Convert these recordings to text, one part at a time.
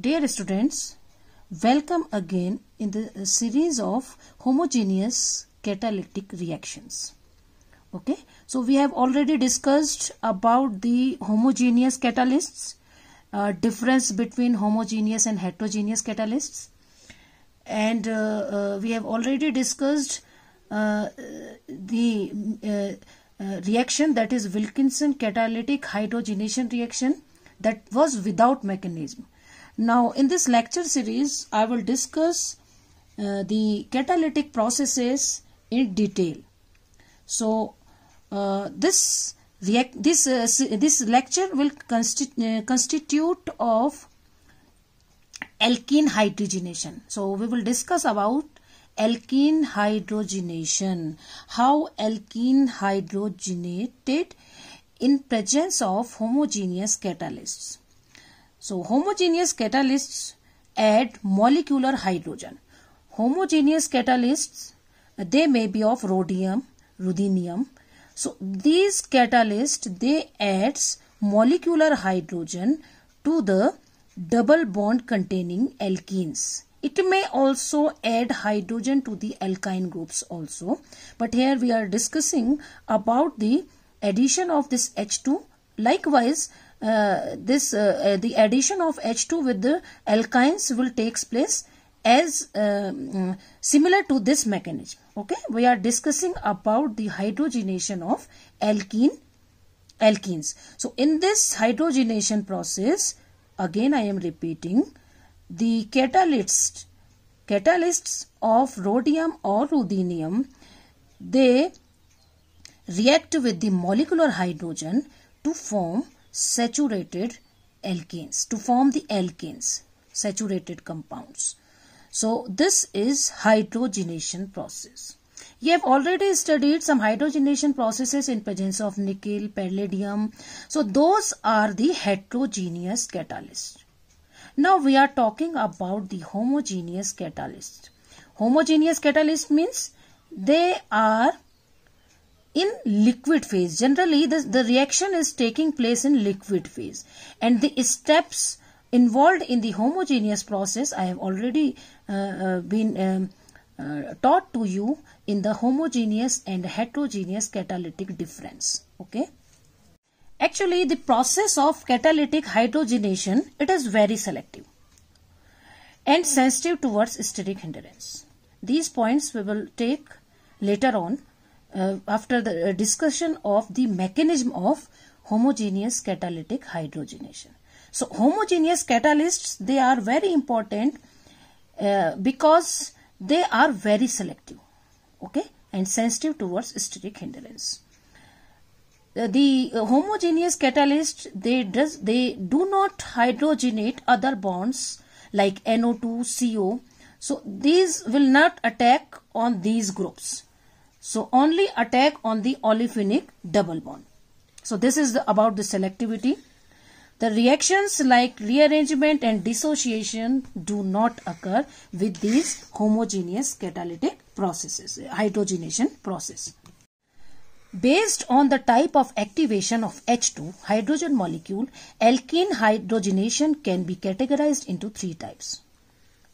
Dear students, welcome again in the uh, series of homogeneous catalytic reactions. Okay, so we have already discussed about the homogeneous catalysts, uh, difference between homogeneous and heterogeneous catalysts. And uh, uh, we have already discussed uh, the uh, reaction that is Wilkinson catalytic hydrogenation reaction that was without mechanism now in this lecture series I will discuss uh, the catalytic processes in detail. So uh, this this uh, this lecture will consti uh, constitute of alkene hydrogenation. So we will discuss about alkene hydrogenation, how alkene hydrogenated in presence of homogeneous catalysts. So homogeneous catalysts add molecular hydrogen. Homogeneous catalysts, they may be of rhodium, ruthenium. So these catalysts, they adds molecular hydrogen to the double bond containing alkenes. It may also add hydrogen to the alkyne groups also. But here we are discussing about the addition of this H2. Likewise, uh, this uh, uh, the addition of H2 with the alkynes will takes place as uh, mm, similar to this mechanism. Okay, we are discussing about the hydrogenation of alkene alkenes. So in this hydrogenation process, again I am repeating, the catalysts catalysts of rhodium or ruthenium they react with the molecular hydrogen to form saturated alkanes to form the alkanes saturated compounds so this is hydrogenation process you have already studied some hydrogenation processes in presence of nickel palladium so those are the heterogeneous catalysts now we are talking about the homogeneous catalyst homogeneous catalyst means they are in liquid phase. Generally, the, the reaction is taking place in liquid phase. And the steps involved in the homogeneous process, I have already uh, uh, been um, uh, taught to you in the homogeneous and heterogeneous catalytic difference. Okay. Actually, the process of catalytic hydrogenation, it is very selective and sensitive towards steric hindrance. These points we will take later on uh, after the uh, discussion of the mechanism of homogeneous catalytic hydrogenation. So homogeneous catalysts, they are very important uh, because they are very selective, okay, and sensitive towards steric hindrance. Uh, the uh, homogeneous catalysts they does they do not hydrogenate other bonds like NO2, CO. So these will not attack on these groups. So only attack on the olefinic double bond. So this is the, about the selectivity. The reactions like rearrangement and dissociation do not occur with these homogeneous catalytic processes, hydrogenation process. Based on the type of activation of H2 hydrogen molecule, alkene hydrogenation can be categorized into three types.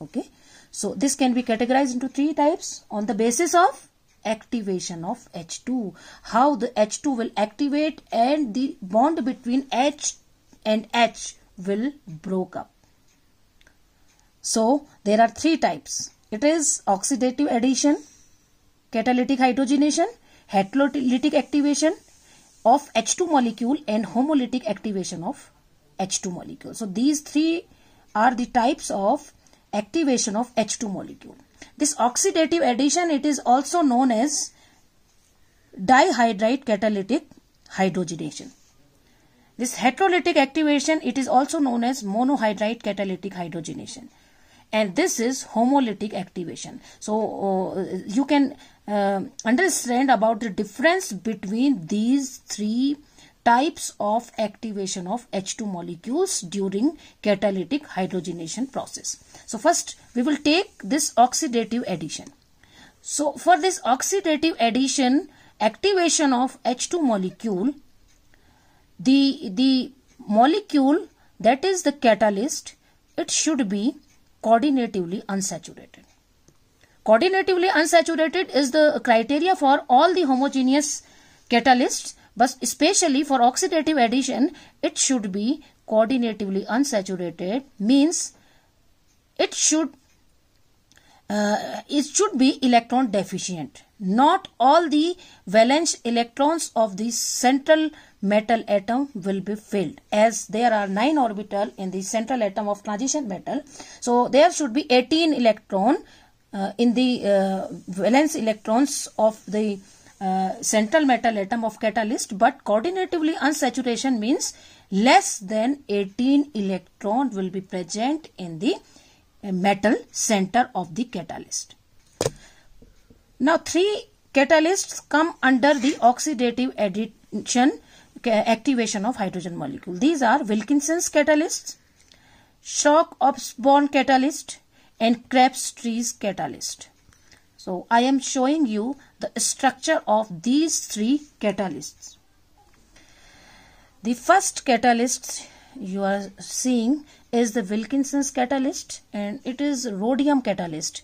Okay, so this can be categorized into three types on the basis of activation of H2. How the H2 will activate and the bond between H and H will broke up. So there are three types. It is oxidative addition, catalytic hydrogenation, heterolytic activation of H2 molecule and homolytic activation of H2 molecule. So these three are the types of activation of H2 molecule. This oxidative addition it is also known as dihydride catalytic hydrogenation. This heterolytic activation it is also known as monohydride catalytic hydrogenation and this is homolytic activation. So uh, you can uh, understand about the difference between these three types of activation of H2 molecules during catalytic hydrogenation process. So first we will take this oxidative addition. So for this oxidative addition, activation of H2 molecule, the, the molecule that is the catalyst, it should be coordinatively unsaturated. Coordinatively unsaturated is the criteria for all the homogeneous catalysts but especially for oxidative addition, it should be coordinatively unsaturated means it should uh, it should be electron deficient. Not all the valence electrons of the central metal atom will be filled as there are 9 orbital in the central atom of transition metal. So there should be 18 electron uh, in the uh, valence electrons of the uh, central metal atom of catalyst but coordinatively unsaturation means less than 18 electron will be present in the uh, metal center of the catalyst. Now three catalysts come under the oxidative addition activation of hydrogen molecule. These are Wilkinson's catalysts, Shock-Obsborn catalyst and Krebs-Trees catalyst. So I am showing you the structure of these three catalysts. The first catalyst you are seeing is the Wilkinson's catalyst and it is rhodium catalyst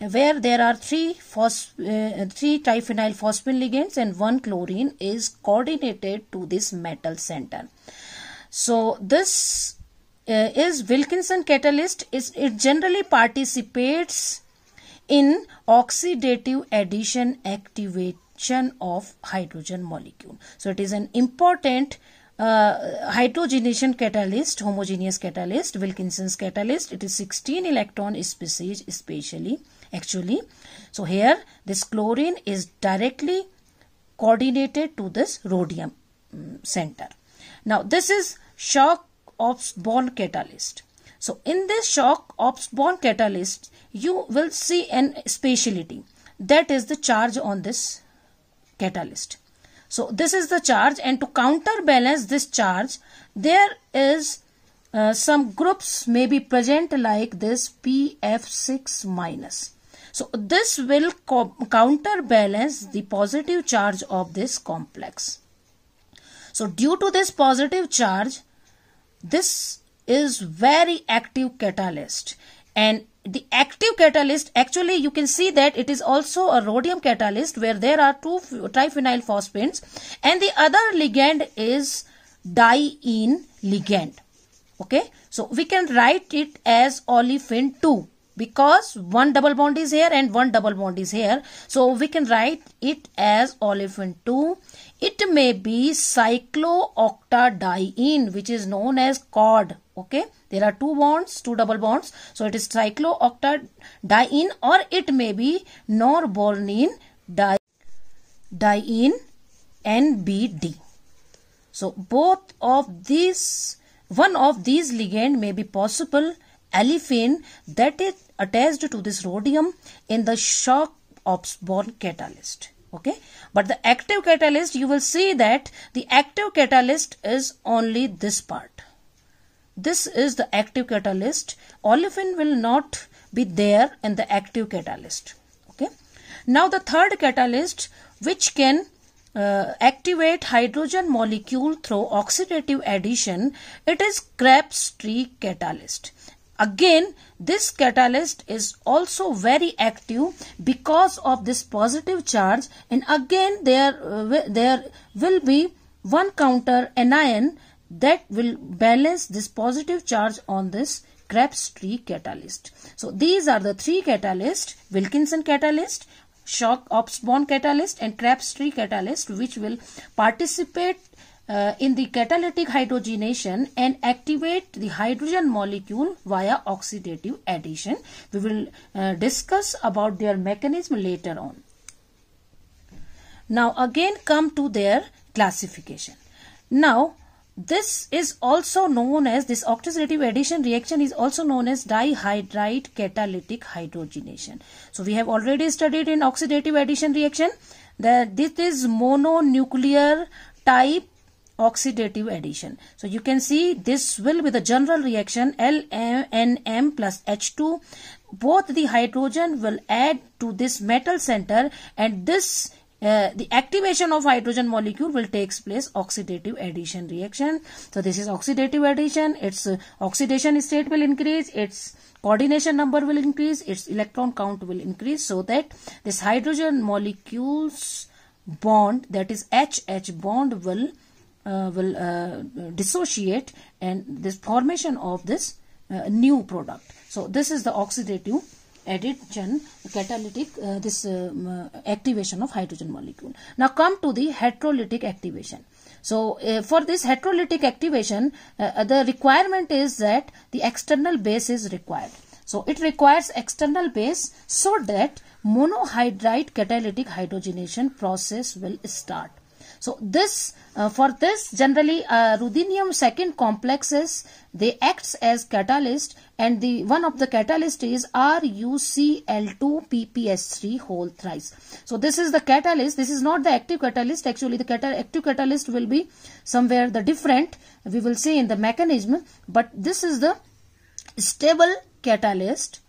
where there are three, phosph uh, three triphenyl phosphine ligands and one chlorine is coordinated to this metal center. So this uh, is Wilkinson catalyst. Is, it generally participates in oxidative addition activation of hydrogen molecule. So it is an important uh, hydrogenation catalyst, homogeneous catalyst, Wilkinson's catalyst. It is 16 electron species especially actually. So here this chlorine is directly coordinated to this rhodium mm, center. Now this is shock of bond catalyst. So in this shock of born catalyst, you will see an speciality that is the charge on this catalyst. So this is the charge and to counterbalance this charge, there is uh, some groups may be present like this PF6 minus. So this will counterbalance the positive charge of this complex. So due to this positive charge, this is very active catalyst and the active catalyst actually you can see that it is also a rhodium catalyst where there are two triphenyl phosphines, and the other ligand is diene ligand okay so we can write it as olefin 2 because one double bond is here and one double bond is here so we can write it as olefin 2 it may be cyclooctadiene which is known as cod okay there are two bonds two double bonds so it is cyclooctadiene or it may be norbornene diene nbd so both of these one of these ligand may be possible allophane that is attached to this rhodium in the shock absorption catalyst okay but the active catalyst, you will see that the active catalyst is only this part. This is the active catalyst. Olefin will not be there in the active catalyst. Okay. Now the third catalyst which can uh, activate hydrogen molecule through oxidative addition it is krebs tree catalyst Again, this catalyst is also very active because of this positive charge and again there, uh, there will be one counter anion that will balance this positive charge on this Krebs tree catalyst. So these are the three catalysts, Wilkinson catalyst, shock ops bond catalyst and Krebs tree catalyst which will participate uh, in the catalytic hydrogenation and activate the hydrogen molecule via oxidative addition. We will uh, discuss about their mechanism later on. Now again come to their classification. Now this is also known as this oxidative addition reaction is also known as dihydride catalytic hydrogenation so we have already studied in oxidative addition reaction that this is mononuclear type oxidative addition. So you can see this will be the general reaction LNM plus H2. Both the hydrogen will add to this metal center and this uh, the activation of hydrogen molecule will takes place oxidative addition reaction. So this is oxidative addition. Its uh, oxidation state will increase. Its coordination number will increase. Its electron count will increase so that this hydrogen molecules bond that is HH bond will uh, will uh, dissociate and this formation of this uh, new product. So this is the oxidative addition catalytic uh, this um, activation of hydrogen molecule. Now come to the heterolytic activation. So uh, for this heterolytic activation the requirement is that the external base is required. So it requires external base so that monohydride catalytic hydrogenation process will start. So this uh, for this generally uh, ruthenium second complexes they acts as catalyst and the one of the catalyst is RuCl2PPS3 whole thrice. So this is the catalyst. This is not the active catalyst. Actually the active catalyst will be somewhere the different we will see in the mechanism but this is the stable catalyst.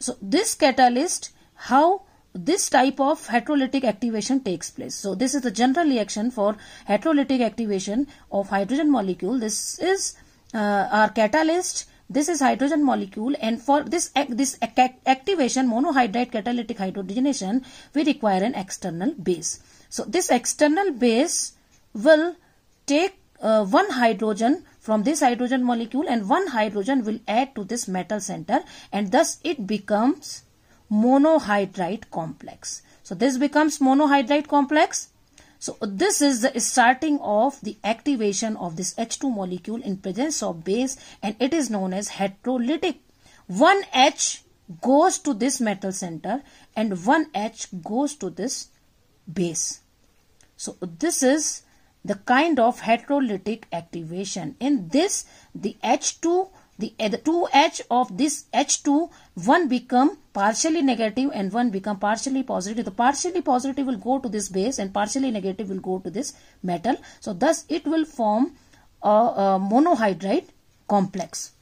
So this catalyst how this type of heterolytic activation takes place. So this is the general reaction for heterolytic activation of hydrogen molecule. This is uh, our catalyst. This is hydrogen molecule and for this, this activation monohydride catalytic hydrogenation we require an external base. So this external base will take uh, one hydrogen from this hydrogen molecule and one hydrogen will add to this metal center and thus it becomes monohydride complex. So this becomes monohydride complex. So this is the starting of the activation of this H2 molecule in presence of base and it is known as heterolytic. One H goes to this metal center and one H goes to this base. So this is the kind of heterolytic activation. In this, the H2, the, the 2H of this H2 one become partially negative and one become partially positive. The partially positive will go to this base and partially negative will go to this metal. So thus it will form a, a monohydride complex.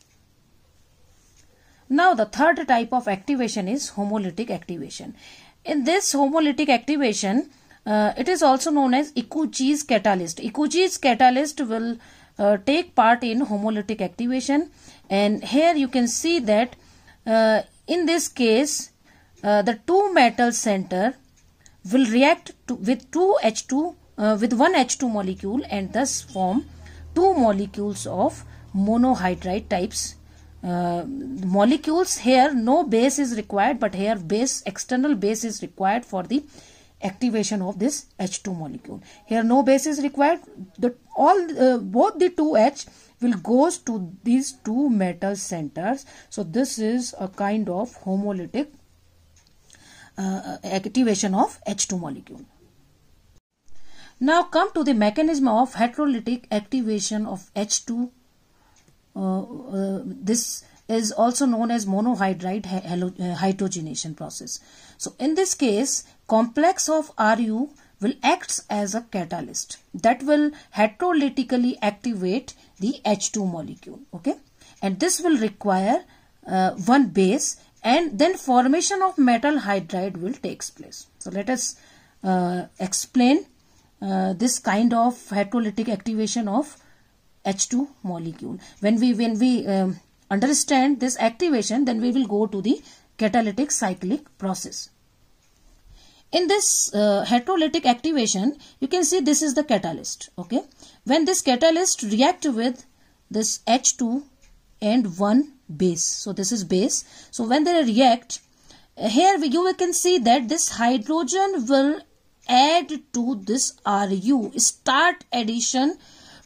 Now the third type of activation is homolytic activation. In this homolytic activation, uh, it is also known as eco catalyst. eco catalyst will uh, take part in homolytic activation and here you can see that uh, in this case, uh, the two metal center will react to, with two H2 uh, with one H2 molecule and thus form two molecules of monohydride types. Uh, molecules here no base is required but here base external base is required for the activation of this H2 molecule. Here no base is required. The, all uh, both the 2H will goes to these two metal centers. So this is a kind of homolytic uh, activation of H2 molecule. Now come to the mechanism of heterolytic activation of H2. Uh, uh, this is also known as monohydride uh, hydrogenation process. So in this case, complex of Ru will act as a catalyst that will heterolytically activate the H2 molecule. Okay. And this will require uh, one base and then formation of metal hydride will takes place. So let us uh, explain uh, this kind of heterolytic activation of H2 molecule. When we when we um, understand this activation, then we will go to the catalytic cyclic process in this uh, heterolytic activation you can see this is the catalyst okay when this catalyst react with this H2 and 1 base so this is base so when they react uh, here you can see that this hydrogen will add to this Ru start addition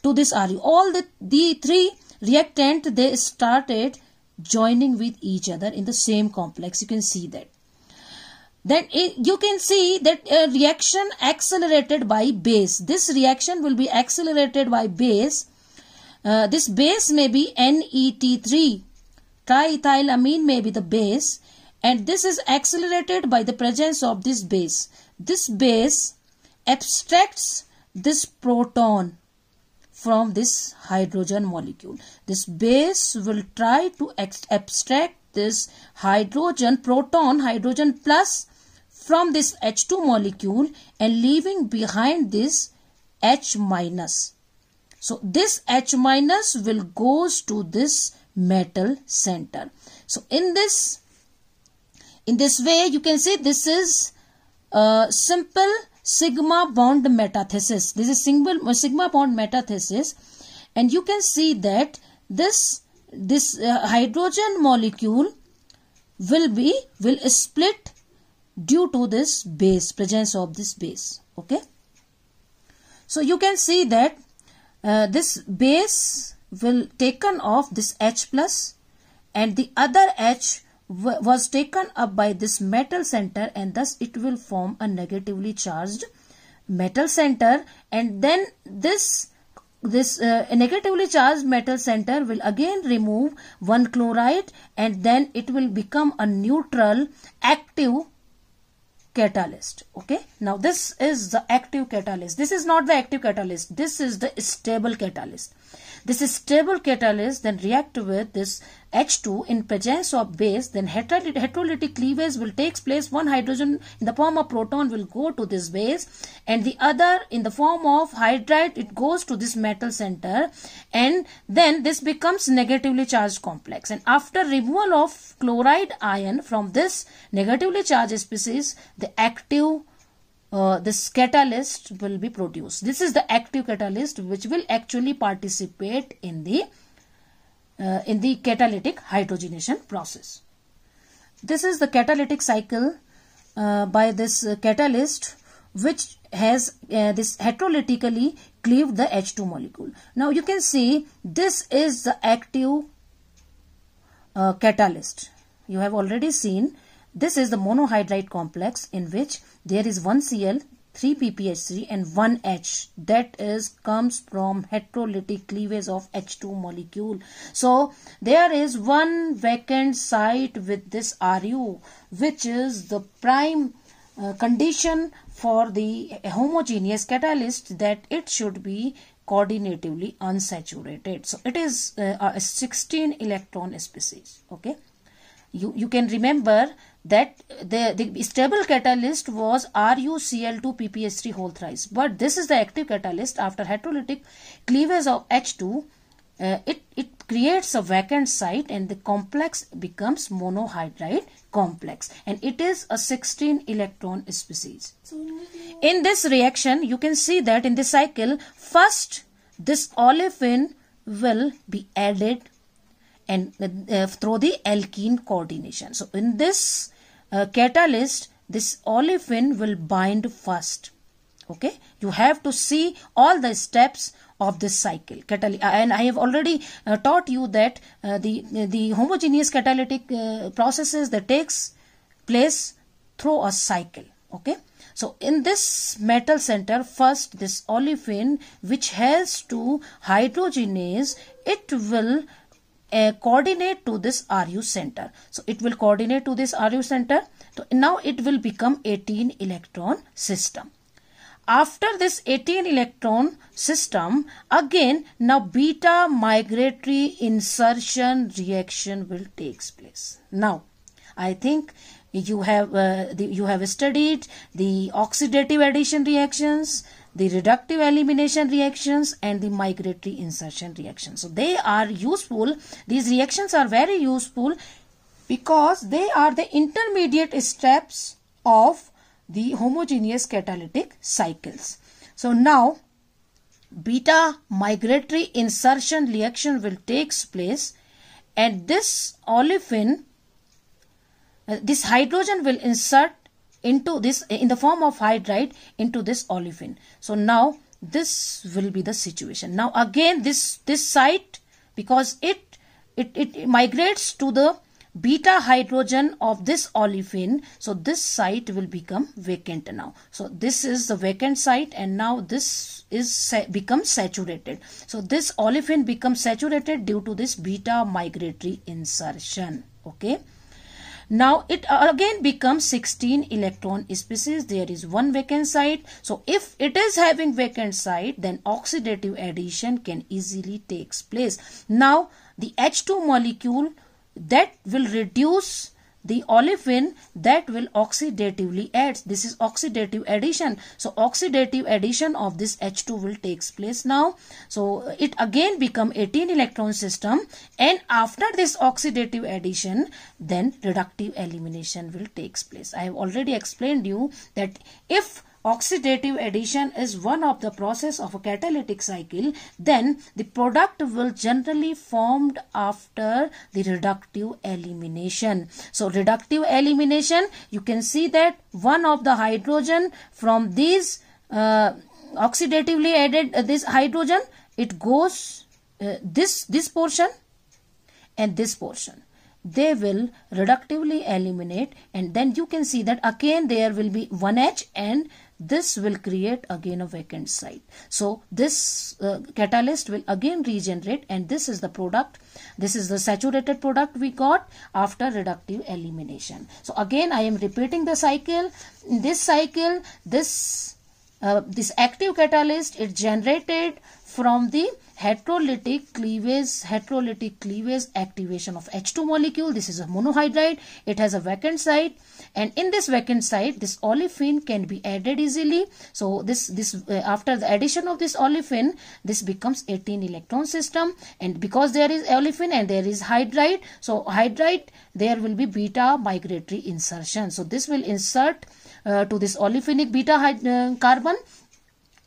to this Ru all the, the three reactant they started joining with each other in the same complex you can see that then you can see that a reaction accelerated by base. This reaction will be accelerated by base. Uh, this base may be NET3. Triethylamine may be the base and this is accelerated by the presence of this base. This base abstracts this proton from this hydrogen molecule. This base will try to abstract this hydrogen, proton hydrogen plus from this H2 molecule and leaving behind this H minus. So this H minus will goes to this metal center. So in this in this way you can say this is a simple sigma bond metathesis. This is single uh, sigma bond metathesis and you can see that this this uh, hydrogen molecule will be will split due to this base presence of this base okay so you can see that uh, this base will taken off this H plus and the other H was taken up by this metal center and thus it will form a negatively charged metal center and then this this uh, negatively charged metal center will again remove one chloride and then it will become a neutral active catalyst okay now this is the active catalyst this is not the active catalyst this is the stable catalyst this is stable catalyst then react with this H2 in presence of base then heterolytic cleavage will take place one hydrogen in the form of proton will go to this base and the other in the form of hydride it goes to this metal center and then this becomes negatively charged complex and after removal of chloride ion from this negatively charged species the active uh, this catalyst will be produced. This is the active catalyst which will actually participate in the uh, in the catalytic hydrogenation process. This is the catalytic cycle uh, by this uh, catalyst which has uh, this heterolytically cleaved the H2 molecule. Now you can see this is the active uh, catalyst. You have already seen this is the monohydride complex in which there is one Cl, 3 pph3 and 1 H that is comes from heterolytic cleavage of H2 molecule. So there is one vacant site with this RU which is the prime uh, condition for the homogeneous catalyst that it should be coordinatively unsaturated. So it is uh, a 16 electron species. Okay you, you can remember that the, the stable catalyst was RuCl2PPH3 whole thrice. But this is the active catalyst after heterolytic cleavage of H2. Uh, it, it creates a vacant site and the complex becomes monohydride complex and it is a 16 electron species. In this reaction you can see that in the cycle first this olefin will be added and uh, through the alkene coordination. So in this uh, catalyst, this olefin will bind first. Okay, you have to see all the steps of this cycle. Uh, and I have already uh, taught you that uh, the the homogeneous catalytic uh, processes that takes place through a cycle. Okay, so in this metal center, first this olefin which has to hydrogenase, it will coordinate to this RU center. So it will coordinate to this RU center. So now it will become 18 electron system. After this 18 electron system, again now beta migratory insertion reaction will takes place. Now, I think you have uh, the, you have studied the oxidative addition reactions the reductive elimination reactions and the migratory insertion reactions. So they are useful. These reactions are very useful because they are the intermediate steps of the homogeneous catalytic cycles. So now beta migratory insertion reaction will takes place and this olefin uh, this hydrogen will insert into this in the form of hydride into this olefin so now this will be the situation now again this this site because it it, it migrates to the beta hydrogen of this olefin so this site will become vacant now so this is the vacant site and now this is become becomes saturated so this olefin becomes saturated due to this beta migratory insertion okay now it uh, again becomes 16 electron species. There is one vacant site. So if it is having vacant site, then oxidative addition can easily takes place. Now the H2 molecule that will reduce the olefin that will oxidatively add. This is oxidative addition. So oxidative addition of this H2 will takes place now. So it again become 18 electron system and after this oxidative addition then reductive elimination will takes place. I have already explained you that if oxidative addition is one of the process of a catalytic cycle, then the product will generally formed after the reductive elimination. So reductive elimination, you can see that one of the hydrogen from these uh, oxidatively added uh, this hydrogen, it goes uh, this this portion and this portion they will reductively eliminate and then you can see that again there will be 1H and this will create again a vacant site so this uh, catalyst will again regenerate and this is the product this is the saturated product we got after reductive elimination so again i am repeating the cycle in this cycle this uh, this active catalyst is generated from the heterolytic cleavage heterolytic cleavage activation of H2 molecule this is a monohydride it has a vacant site and in this vacant site this olefin can be added easily so this this uh, after the addition of this olefin this becomes 18 electron system and because there is olefin and there is hydride so hydride there will be beta migratory insertion so this will insert uh, to this olefinic beta uh, carbon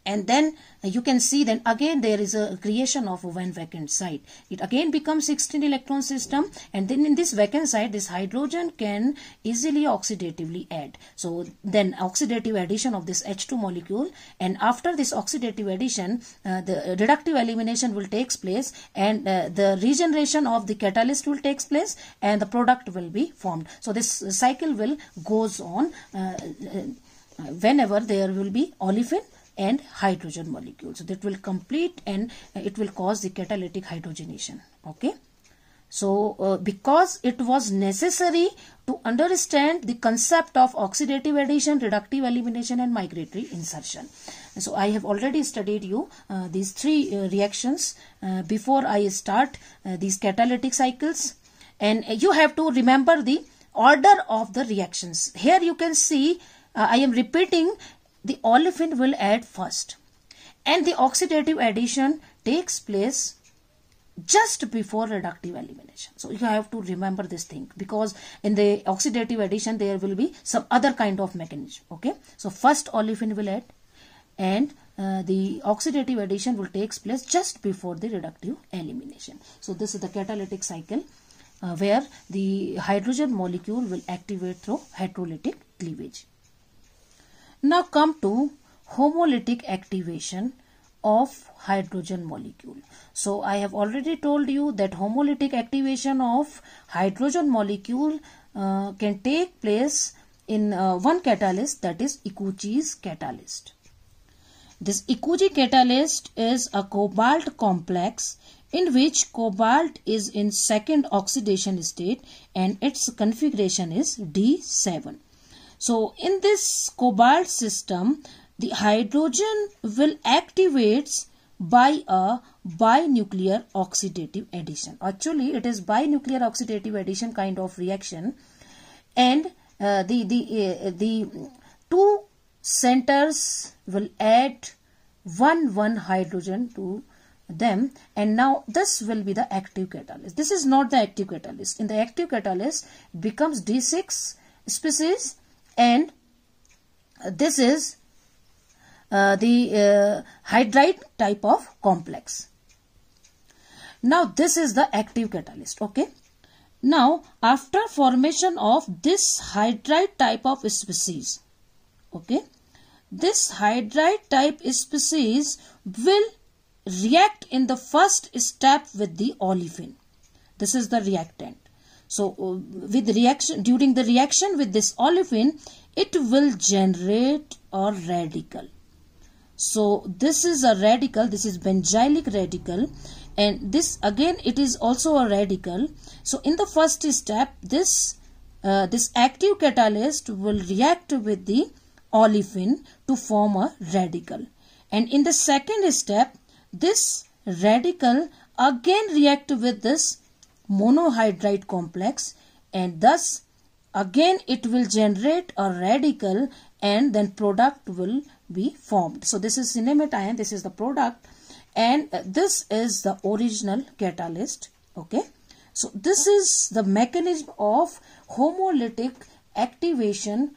and then uh, you can see then again there is a creation of one vacant site it again becomes 16 electron system and then in this vacant site this hydrogen can easily oxidatively add so then oxidative addition of this h2 molecule and after this oxidative addition uh, the reductive elimination will takes place and uh, the regeneration of the catalyst will takes place and the product will be formed so this uh, cycle will goes on uh, uh, whenever there will be olefin and hydrogen molecule. So that will complete and uh, it will cause the catalytic hydrogenation. Okay. So uh, because it was necessary to understand the concept of oxidative addition, reductive elimination and migratory insertion. So I have already studied you uh, these three uh, reactions uh, before I start uh, these catalytic cycles and you have to remember the order of the reactions. Here you can see I am repeating the olefin will add first and the oxidative addition takes place just before reductive elimination. So you have to remember this thing because in the oxidative addition there will be some other kind of mechanism. Okay. So first olefin will add and uh, the oxidative addition will takes place just before the reductive elimination. So this is the catalytic cycle uh, where the hydrogen molecule will activate through hydrolytic cleavage. Now come to homolytic activation of hydrogen molecule. So I have already told you that homolytic activation of hydrogen molecule uh, can take place in uh, one catalyst that is Ikuchi's catalyst. This Ikuchi catalyst is a cobalt complex in which cobalt is in second oxidation state and its configuration is D7. So in this cobalt system, the hydrogen will activates by a binuclear oxidative addition. Actually, it is binuclear oxidative addition kind of reaction and uh, the, the, uh, the two centers will add one one hydrogen to them and now this will be the active catalyst this is not the active catalyst in the active catalyst becomes d6 species and this is uh, the uh, hydride type of complex. Now this is the active catalyst. Okay. Now after formation of this hydride type of species. Okay. This hydride type species will react in the first step with the olefin. This is the reactant. So uh, with reaction during the reaction with this olefin, it will generate a radical. So this is a radical, this is benzylic radical and this again it is also a radical. So in the first step this uh, this active catalyst will react with the olefin to form a radical. And in the second step this radical again react with this monohydride complex and thus again it will generate a radical and then product will be formed. So this is cinnamate ion, this is the product and this is the original catalyst. Okay. So this is the mechanism of homolytic activation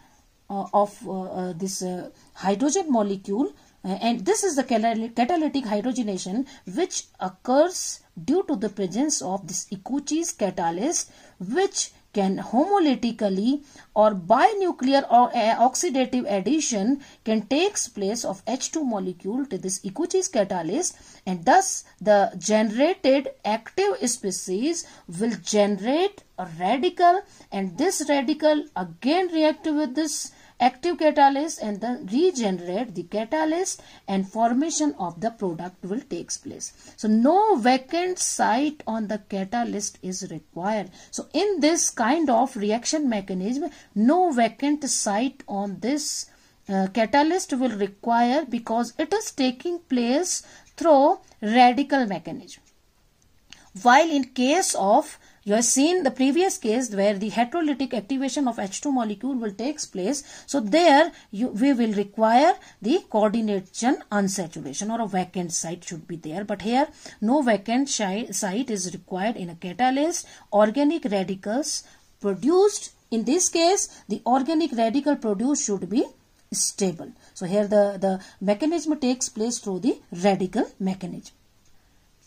uh, of uh, uh, this uh, hydrogen molecule uh, and this is the catalytic hydrogenation which occurs due to the presence of this Ikuchi's catalyst which can homolytically or binuclear or uh, oxidative addition can takes place of H2 molecule to this Ikuchi's catalyst and thus the generated active species will generate a radical and this radical again react with this active catalyst and then regenerate the catalyst and formation of the product will takes place. So no vacant site on the catalyst is required. So in this kind of reaction mechanism, no vacant site on this uh, catalyst will require because it is taking place through radical mechanism. While in case of you have seen the previous case where the heterolytic activation of H2 molecule will takes place. So there you, we will require the coordination unsaturation or a vacant site should be there. But here no vacant site is required in a catalyst. Organic radicals produced in this case the organic radical produced should be stable. So here the, the mechanism takes place through the radical mechanism.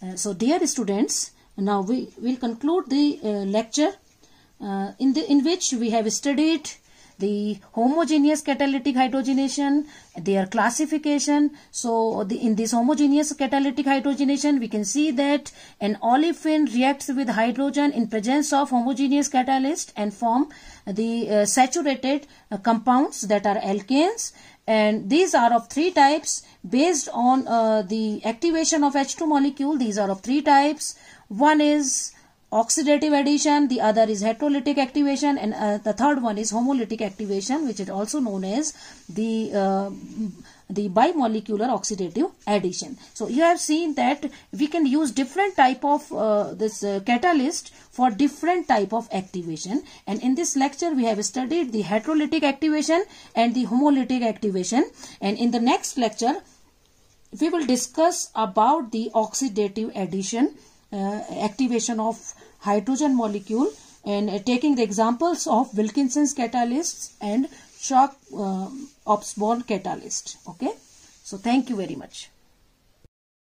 Uh, so dear students, now we will conclude the uh, lecture uh, in, the, in which we have studied the homogeneous catalytic hydrogenation, their classification. So the, in this homogeneous catalytic hydrogenation, we can see that an olefin reacts with hydrogen in presence of homogeneous catalyst and form the uh, saturated uh, compounds that are alkanes. And these are of three types based on uh, the activation of H2 molecule. These are of three types one is oxidative addition, the other is heterolytic activation, and uh, the third one is homolytic activation, which is also known as the uh, the bimolecular oxidative addition. So you have seen that we can use different type of uh, this uh, catalyst for different type of activation and in this lecture we have studied the heterolytic activation and the homolytic activation and in the next lecture we will discuss about the oxidative addition uh, activation of hydrogen molecule and uh, taking the examples of Wilkinson's catalysts and Shock-Opsborn uh, catalyst. Okay. So, thank you very much.